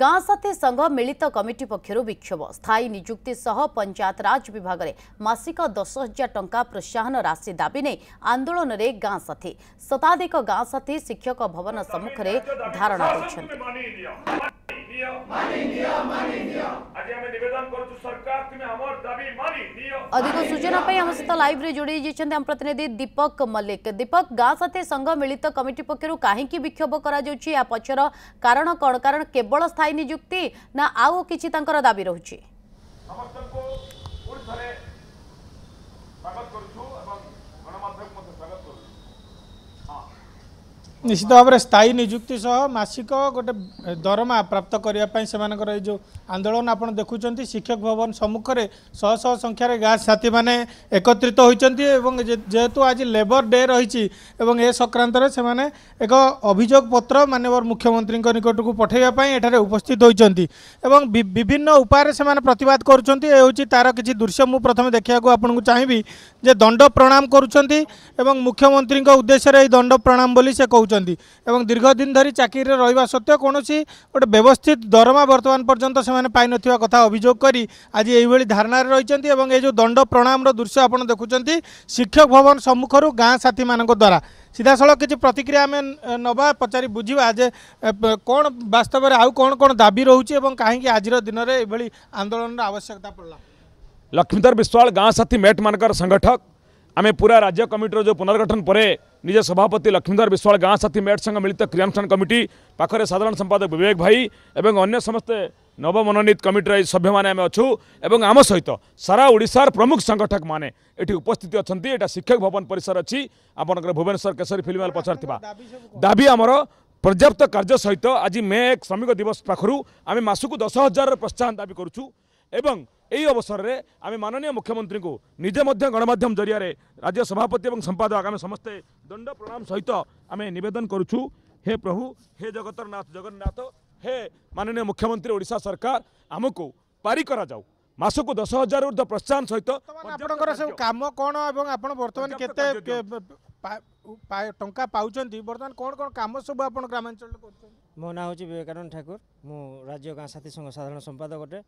ଗାଁ ସାଥୀ ସଂଘ ମିଳିତ କମିଟି ପକ୍ଷରୁ ବିକ୍ଷୋଭ ସ୍ଥାୟୀ ନିଯୁକ୍ତି ସହ ପଞ୍ଚାୟତରାଜ ବିଭାଗରେ ମାସିକ ଦଶ ହଜାର ଟଙ୍କା ପ୍ରୋତ୍ସାହନ ରାଶି ଦାବି ନେଇ ଆନ୍ଦୋଳନରେ ଗାଁ ସାଥୀ ଶତାଧିକ ଗାଁ ସାଥୀ ଶିକ୍ଷକ ଭବନ ସମ୍ମୁଖରେ ଧାରଣା ଦେଇଛନ୍ତି দিও মানি দিও মানি দিও আজি আমি নিবেদন করছু সরকার তুমি আমার দাবি মানি দিও অধিক সূচনা পাই আমার সহ লাইভ রে যোড়ি যাইছেন আম প্রতিনিধি দীপক মল্লিক দীপক গাঁ সাথে সংঘ মিলিত কমিটি পক্ষরু কাহিকি বিক্ষোভ করা যাচ্ছে ইয়া পছর কারণ কোন কারণ কেবল স্থায়ী নিযুক্তি না আউ কিছু তাঙ্কর দাবি রহুছি সমস্তকু পুরথরে ନିଶ୍ଚିତ ଭାବରେ ସ୍ଥାୟୀ ନିଯୁକ୍ତି ସହ ମାସିକ ଗୋଟେ ଦରମା ପ୍ରାପ୍ତ କରିବା ପାଇଁ ସେମାନଙ୍କର ଏଇ ଯେଉଁ ଆନ୍ଦୋଳନ ଆପଣ ଦେଖୁଛନ୍ତି ଶିକ୍ଷକ ଭବନ ସମ୍ମୁଖରେ ଶହ ଶହ ସଂଖ୍ୟାରେ ଗାଁ ସାଥୀମାନେ ଏକତ୍ରିତ ହୋଇଛନ୍ତି ଏବଂ ଯେହେତୁ ଆଜି ଲେବର ଡେ ରହିଛି ଏବଂ ଏ ସଂକ୍ରାନ୍ତରେ ସେମାନେ ଏକ ଅଭିଯୋଗ ପତ୍ର ମାନ୍ୟବର ମୁଖ୍ୟମନ୍ତ୍ରୀଙ୍କ ନିକଟକୁ ପଠାଇବା ପାଇଁ ଏଠାରେ ଉପସ୍ଥିତ ହୋଇଛନ୍ତି ଏବଂ ବିଭିନ୍ନ ଉପାୟରେ ସେମାନେ ପ୍ରତିବାଦ କରୁଛନ୍ତି ଏ ହେଉଛି ତା'ର କିଛି ଦୃଶ୍ୟ ମୁଁ ପ୍ରଥମେ ଦେଖିବାକୁ ଆପଣଙ୍କୁ ଚାହିଁବି ଯେ ଦଣ୍ଡ ପ୍ରଣାମ କରୁଛନ୍ତି ଏବଂ ମୁଖ୍ୟମନ୍ତ୍ରୀଙ୍କ ଉଦ୍ଦେଶ୍ୟରେ ଏହି ଦଣ୍ଡ ପ୍ରଣାମ ବୋଲି ସେ କହୁଛନ୍ତି दिन धरी चाकिरहे कसरी गए व्यवस्थित दरमा बर्तमान पर्यन्तन कथा अभियोग गरि आज यही भारणा रहि दण्ड प्रणाम दृश्य आउँछ देखुन्छ शिक्षक भवन सम्मुखर गाँउ साथी मद्वारा सिधासँग प्रतिक्रिया आम पचारि बुझि कस्तव कि काहीँक आज दिन एभरि आन्दोलन आंदोलन आवश्यकता पर्ला लक्ष्मीधर विश्वाल गाँउ साथी मेट मानकर संगठक आम पूरा राज्य कमिटर जो पुनर्गठन पर निज सभापति लक्ष्मीधर विश्वाल गाँ साथी मेट संग मिलित क्रियानुष्ठान कमिटी पाखे साधारण संपादक विवेक भाई एवं अन्य समस्ते नवमनोनीत कमिटर सभ्य मैंने आम आम सहित सारा ओडार प्रमुख संगठक मैंने ये उपस्थित अच्छा यहाँ शिक्षक भवन परिसर अच्छी आपंकर भुवनेश्वर केशरी फिल्म हल पचार दाबी आमर पर्याप्त कार्य सहित आज मे एक श्रमिक दिवस पाखु आम मासक दस हजार प्रोत्साहन दाबी करुच्छू এই অবসরের আমি মাননীয় মুখ্যমন্ত্রী নিজে মধ্যে গণমাধ্যম জরিয়ারে রাজ্য সভাপতি এবং সম্পাদক আমি সমস্তে দণ্ড প্রণাম সহিত আমি নিবেদন করছু হে প্রভু হে জগতরনাথ জগন্নাথ হে মাননীয় মুখ্যমন্ত্রী ওড়িশা সরকার আমকু পারি করা যাও মাসকু দশ হাজার ঊর্ধ্ব প্রোৎসাহন সহিত আপনার সব কাম কোণ এবং আপনার বর্তমানে কেতে টঙ্কা পাচ্ছেন বর্তমান কোণ কোণ কাম সব আপনার গ্রামাঞ্চল মো না হচ্ছে বিবেকানন্দ ঠাকুর মু রাজ্য গাঁ সাথী সংঘ সাধারণ সম্পাদক অটে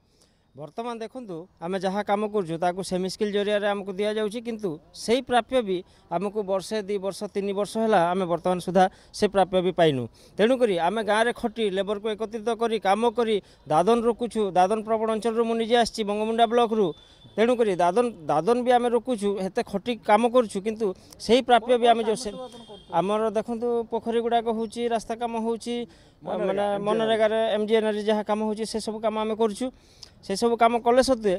ବର୍ତ୍ତମାନ ଦେଖନ୍ତୁ ଆମେ ଯାହା କାମ କରୁଛୁ ତାକୁ ସେମି ସ୍କିଲ୍ ଜରିଆରେ ଆମକୁ ଦିଆଯାଉଛି କିନ୍ତୁ ସେଇ ପ୍ରାପ୍ୟ ବି ଆମକୁ ବର୍ଷେ ଦୁଇ ବର୍ଷ ତିନି ବର୍ଷ ହେଲା ଆମେ ବର୍ତ୍ତମାନ ସୁଦ୍ଧା ସେ ପ୍ରାପ୍ୟ ବି ପାଇନୁ ତେଣୁକରି ଆମେ ଗାଁରେ ଖଟି ଲେବରକୁ ଏକତ୍ରିତ କରି କାମ କରି ଦାଦନ ରୋକୁଛୁ ଦାଦନ ପ୍ରବଣ ଅଞ୍ଚଳରୁ ମୁଁ ନିଜେ ଆସିଛି ବଙ୍ଗମୁଣ୍ଡା ବ୍ଲକରୁ তেণুকরি ଦାଦନ ଦାଦନ ବି ଆମେ ରୋକୁଛୁ ଏତେ ଖଟି କାମ କରୁଛୁ କିନ୍ତୁ ସେଇ ପ୍ରାପ୍ୟ ବି ଆମେ ଯେଉଁ ଆମର ଦେଖନ୍ତୁ ପୋଖରୀ ଗୁଡ଼ାକ ହେଉଛି ରାସ୍ତା କାମ ହେଉଛି ମାନେ ମନରେଗାରେ ଏମ୍ ଜି ଏନ୍ ଯାହା କାମ ହେଉଛି ସେସବୁ କାମ ଆମେ କରୁଛୁ ସେସବୁ କାମ କଲେ ସତ୍ତ୍ୱେ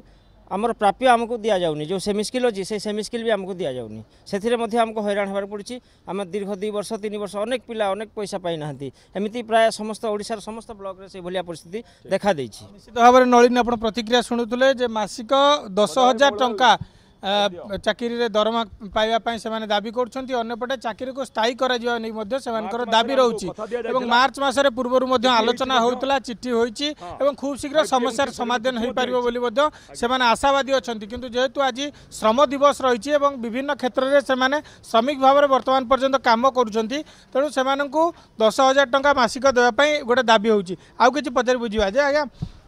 ଆମର ପ୍ରାପ୍ୟ ଆମକୁ ଦିଆଯାଉନି ଯେଉଁ ସେମି ସ୍କିଲ୍ ଅଛି ସେଇ ସେମି ସ୍କିଲ୍ ବି ଆମକୁ ଦିଆଯାଉନି ସେଥିରେ ମଧ୍ୟ ଆମକୁ ହଇରାଣ ହେବାକୁ ପଡ଼ୁଛି ଆମେ ଦୀର୍ଘ ଦୁଇ ବର୍ଷ ତିନି ବର୍ଷ ଅନେକ ପିଲା ଅନେକ ପଇସା ପାଇନାହାନ୍ତି ଏମିତି ପ୍ରାୟ ସମସ୍ତ ଓଡ଼ିଶାର ସମସ୍ତ ବ୍ଲକରେ ସେଇଭଳିଆ ପରିସ୍ଥିତି ଦେଖାଦେଇଛି ନିଶ୍ଚିତ ଭାବରେ ନଳିନୀ ଆପଣ ପ୍ରତିକ୍ରିୟା ଶୁଣୁଥିଲେ ଯେ ମାସିକ ଦଶ ହଜାର ଟଙ୍କା ଚାକିରିରେ ଦରମା ପାଇବା ପାଇଁ ସେମାନେ ଦାବି କରୁଛନ୍ତି ଅନ୍ୟପଟେ ଚାକିରିକୁ ସ୍ଥାୟୀ କରାଯିବା ନେଇ ମଧ୍ୟ ସେମାନଙ୍କର ଦାବି ରହୁଛି ଏବଂ ମାର୍ଚ୍ଚ ମାସରେ ପୂର୍ବରୁ ମଧ୍ୟ ଆଲୋଚନା ହେଉଥିଲା ଚିଠି ହୋଇଛି ଏବଂ ଖୁବ୍ ଶୀଘ୍ର ସମସ୍ୟାର ସମାଧାନ ହୋଇପାରିବ ବୋଲି ମଧ୍ୟ ସେମାନେ ଆଶାବାଦୀ ଅଛନ୍ତି କିନ୍ତୁ ଯେହେତୁ ଆଜି ଶ୍ରମ ଦିବସ ରହିଛି ଏବଂ ବିଭିନ୍ନ କ୍ଷେତ୍ରରେ ସେମାନେ ଶ୍ରମିକ ଭାବରେ ବର୍ତ୍ତମାନ ପର୍ଯ୍ୟନ୍ତ କାମ କରୁଛନ୍ତି ତେଣୁ ସେମାନଙ୍କୁ ଦଶ ହଜାର ଟଙ୍କା ମାସିକ ଦେବା ପାଇଁ ଗୋଟେ ଦାବି ହେଉଛି ଆଉ କିଛି ପଚାରି ବୁଝିବା ଯେ ଆଜ୍ଞା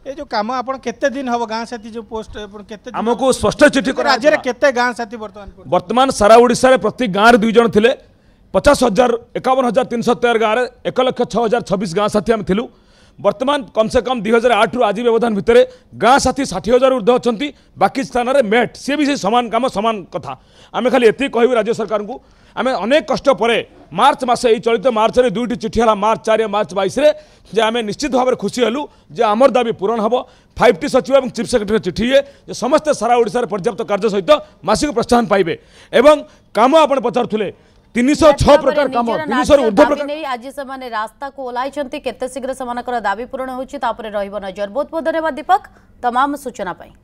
ए जो काम आपण केते दिन हबो गां साथी जो पोस्ट आपण केते हमको स्पष्ट चिट्ठी कर राज्य रे केते गां साथी वर्तमान वर्तमान सारा ओडिसा रे प्रति गां रे दुई जन थिले 50000 51313 गां रे 106026 गां साथी हम थिलु वर्तमान कम से कम 2008 रु आज व्यवधान भितर गाँ साथी षाठी हजार ऊर्ध अच्छा बाकी स्थान में मेट सी भी सामान कम सामान कथा आम खाली एति कह राज्य सरकार को আমি অনেক কষ্ট পরে মার্চ মাসে এই চলিত মার্চরে দুইটি চিঠি হল মার্চ চারি মার্চ বাইশে যে আমি নিশ্চিত ভাবে খুশি হলু যে আমার দাবি পূরণ হব ফাইভ টি সচিব এবং চিফ সেক্রেটারি চিঠি যে সমস্ত সারা ওড়িশার পর্যাপ্ত কার্য সহিত মাসিক প্রোৎসাহন পাইবে এবং কাম আপনার পচারুলে তিনশহ ছ প্রকার কাম তিনশহ ঊর্ধ্ব প্রকার আজ সে রাস্তাকে ওলাইছেন কেতে শীঘ্র সেমানকর দাবি পূরণ হচ্ছে তাপরে রহব নজর বহুত বহুত ধন্যবাদ দীপক তমাম সূচনা পাই